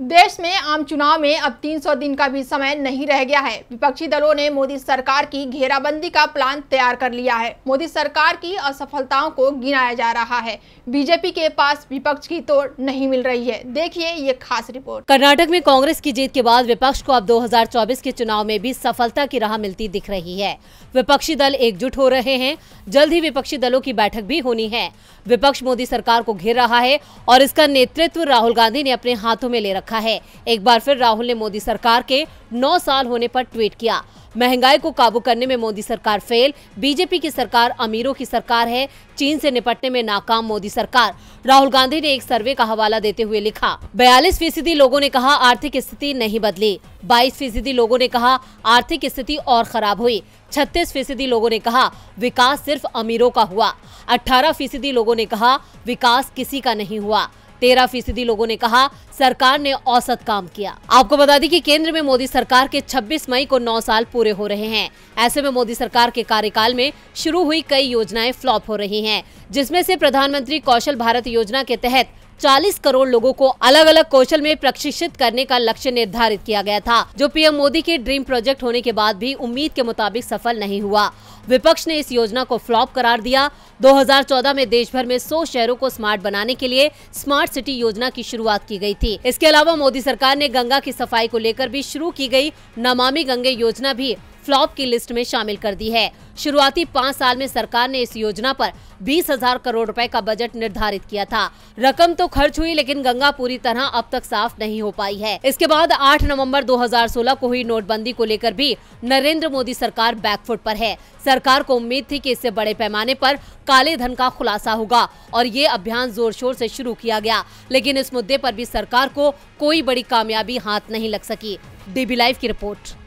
देश में आम चुनाव में अब 300 दिन का भी समय नहीं रह गया है विपक्षी दलों ने मोदी सरकार की घेराबंदी का प्लान तैयार कर लिया है मोदी सरकार की असफलताओं को गिनाया जा रहा है बीजेपी के पास विपक्ष की तोड़ नहीं मिल रही है देखिए ये खास रिपोर्ट कर्नाटक में कांग्रेस की जीत के बाद विपक्ष को अब 2024 के चुनाव में भी सफलता की राह मिलती दिख रही है विपक्षी दल एकजुट हो रहे हैं जल्द ही विपक्षी दलों की बैठक भी होनी है विपक्ष मोदी सरकार को घेर रहा है और इसका नेतृत्व राहुल गांधी ने अपने हाथों में ले रखा रखा है एक बार फिर राहुल ने मोदी सरकार के नौ साल होने पर ट्वीट किया महंगाई को काबू करने में मोदी सरकार फेल बीजेपी की सरकार अमीरों की सरकार है चीन से निपटने में नाकाम मोदी सरकार राहुल गांधी ने एक सर्वे का हवाला देते हुए लिखा बयालीस फीसदी लोगों ने कहा आर्थिक स्थिति नहीं बदली बाईस फीसदी लोगों ने कहा आर्थिक स्थिति और खराब हुई छत्तीस फीसदी लोगों ने कहा विकास सिर्फ अमीरों का हुआ अठारह फीसदी लोगो ने कहा विकास किसी का नहीं हुआ तेरह फीसदी लोगों ने कहा सरकार ने औसत काम किया आपको बता दें कि केंद्र में मोदी सरकार के 26 मई को 9 साल पूरे हो रहे हैं ऐसे में मोदी सरकार के कार्यकाल में शुरू हुई कई योजनाएं फ्लॉप हो रही हैं जिसमें से प्रधानमंत्री कौशल भारत योजना के तहत 40 करोड़ लोगों को अलग अलग कौशल में प्रशिक्षित करने का लक्ष्य निर्धारित किया गया था जो पीएम मोदी के ड्रीम प्रोजेक्ट होने के बाद भी उम्मीद के मुताबिक सफल नहीं हुआ विपक्ष ने इस योजना को फ्लॉप करार दिया 2014 में देश भर में 100 शहरों को स्मार्ट बनाने के लिए स्मार्ट सिटी योजना की शुरुआत की गई थी इसके अलावा मोदी सरकार ने गंगा की सफाई को लेकर भी शुरू की गई नमामि गंगे योजना भी फ्लॉप की लिस्ट में शामिल कर दी है शुरुआती पाँच साल में सरकार ने इस योजना पर बीस हजार करोड़ रुपए का बजट निर्धारित किया था रकम तो खर्च हुई लेकिन गंगा पूरी तरह अब तक साफ नहीं हो पाई है इसके बाद 8 नवंबर 2016 को हुई नोटबंदी को लेकर भी नरेंद्र मोदी सरकार बैकफुट पर है सरकार को उम्मीद थी कि इससे बड़े पैमाने पर काले धन का खुलासा होगा और ये अभियान जोर शोर ऐसी शुरू किया गया लेकिन इस मुद्दे आरोप भी सरकार को कोई बड़ी कामयाबी हाथ नहीं लग सकी डीबी लाइव की रिपोर्ट